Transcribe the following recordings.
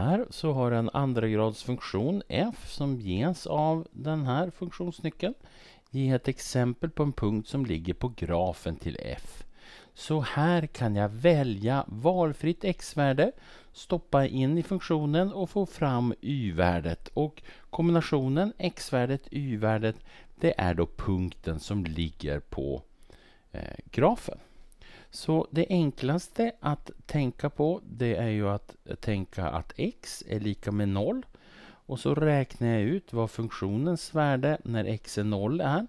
här så har en andragradsfunktion f som ges av den här funktionsnyckeln. Ge ett exempel på en punkt som ligger på grafen till f. Så här kan jag välja valfritt x-värde, stoppa in i funktionen och få fram y-värdet. Och kombinationen x-värdet y-värdet det är då punkten som ligger på eh, grafen. Så det enklaste att tänka på det är ju att tänka att x är lika med 0. Och så räknar jag ut vad funktionens värde när x är 0 är.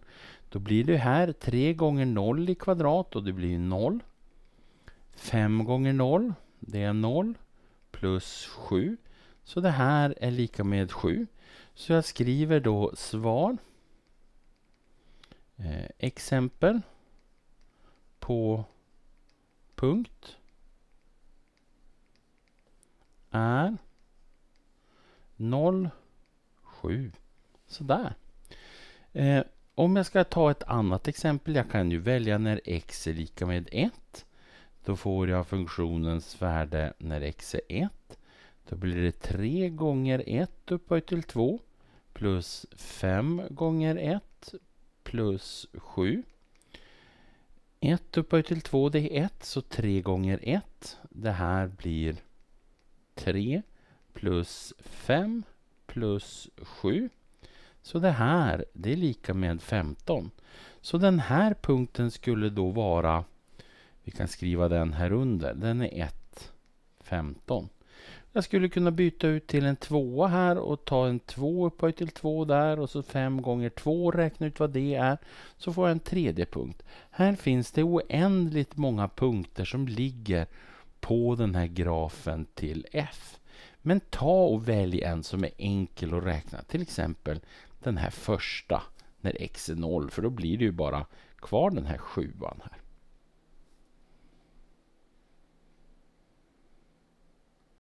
Då blir det här 3 gånger 0 i kvadrat och det blir 0. 5 gånger 0, det är 0. Plus 7. Så det här är lika med 7. Så jag skriver då svar. Eh, exempel på punkt är 07. Sådär. Eh, om jag ska ta ett annat exempel, jag kan ju välja när x är lika med 1. Då får jag funktionens värde när x är 1. Då blir det 3 gånger 1 upphöjt till 2 plus 5 gånger 1 plus 7 1 upphöjt till 2 det är 1, så 3 gånger 1. Det här blir 3 plus 5 plus 7. Så det här, det är lika med 15. Så den här punkten skulle då vara, vi kan skriva den här under, den är 1, 15. Jag skulle kunna byta ut till en tvåa här och ta en två upphöjt till två där och så fem gånger två och räkna ut vad det är. Så får jag en tredje punkt. Här finns det oändligt många punkter som ligger på den här grafen till f. Men ta och välj en som är enkel att räkna. Till exempel den här första när x är 0 för då blir det ju bara kvar den här sjuan här.